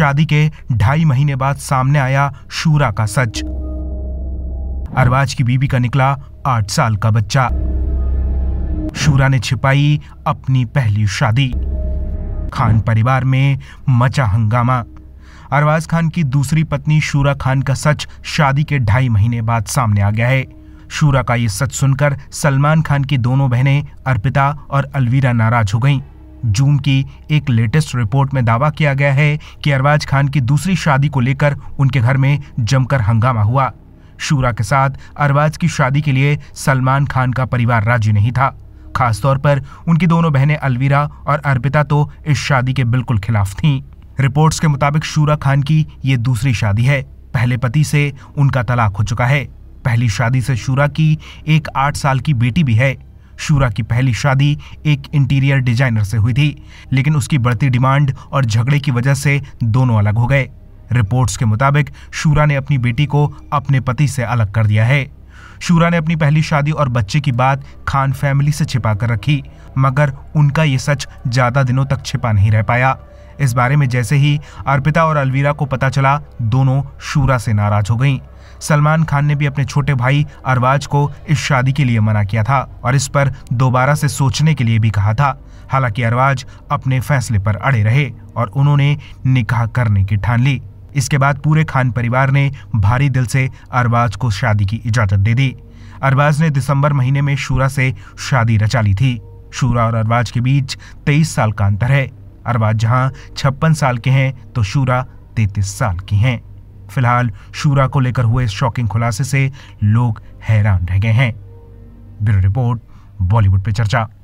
शादी के ढाई महीने बाद सामने आया शूरा का सच अरबाज की बीबी का निकला आठ साल का बच्चा शूरा ने छिपाई अपनी पहली शादी खान परिवार में मचा हंगामा अरवाज खान की दूसरी पत्नी शूरा खान का सच शादी के ढाई महीने बाद सामने आ गया है शूरा का ये सच सुनकर सलमान खान की दोनों बहनें अर्पिता और अलवीरा नाराज हो गईं। जून की एक लेटेस्ट रिपोर्ट में दावा किया गया है कि अरबाज खान की दूसरी शादी को लेकर उनके घर में जमकर हंगामा हुआ शूरा के साथ अरबाज की शादी के लिए सलमान खान का परिवार राजी नहीं था खासतौर पर उनकी दोनों बहनें अलवीरा और अर्पिता तो इस शादी के बिल्कुल खिलाफ थीं रिपोर्ट्स के मुताबिक शूरा खान की ये दूसरी शादी है पहले पति से उनका तलाक हो चुका है पहली शादी से शूरा की एक आठ साल की बेटी भी है शूरा की पहली शादी एक इंटीरियर डिजाइनर से हुई थी लेकिन उसकी बढ़ती डिमांड और झगड़े की वजह से दोनों अलग हो गए रिपोर्ट्स के मुताबिक शूरा ने अपनी बेटी को अपने पति से अलग कर दिया है शूरा ने अपनी पहली शादी और बच्चे की बात खान फैमिली से छिपा कर रखी मगर उनका ये सच ज्यादा दिनों तक छिपा नहीं रह पाया इस बारे में जैसे ही अर्पिता और अलवीरा को पता चला दोनों शूरा से नाराज हो गईं सलमान खान ने भी अपने छोटे भाई अरवाज को इस शादी के लिए मना किया था और इस पर दोबारा से सोचने के लिए भी कहा था हालांकि अरवाज अपने फैसले पर अड़े रहे और उन्होंने निकाह करने की ठान ली इसके बाद पूरे खान परिवार ने भारी दिल से अरबाज को शादी की इजाजत दे दी अरबाज ने दिसंबर महीने में शूरा से शादी रचा ली थी शूरा और अरबाज के बीच तेईस साल का अंतर है अरबाज जहां छप्पन साल के हैं तो शूरा तैतीस साल की हैं फिलहाल शूरा को लेकर हुए इस शॉकिंग खुलासे से लोग हैरान रह गए हैं ब्यूरो रिपोर्ट बॉलीवुड पे चर्चा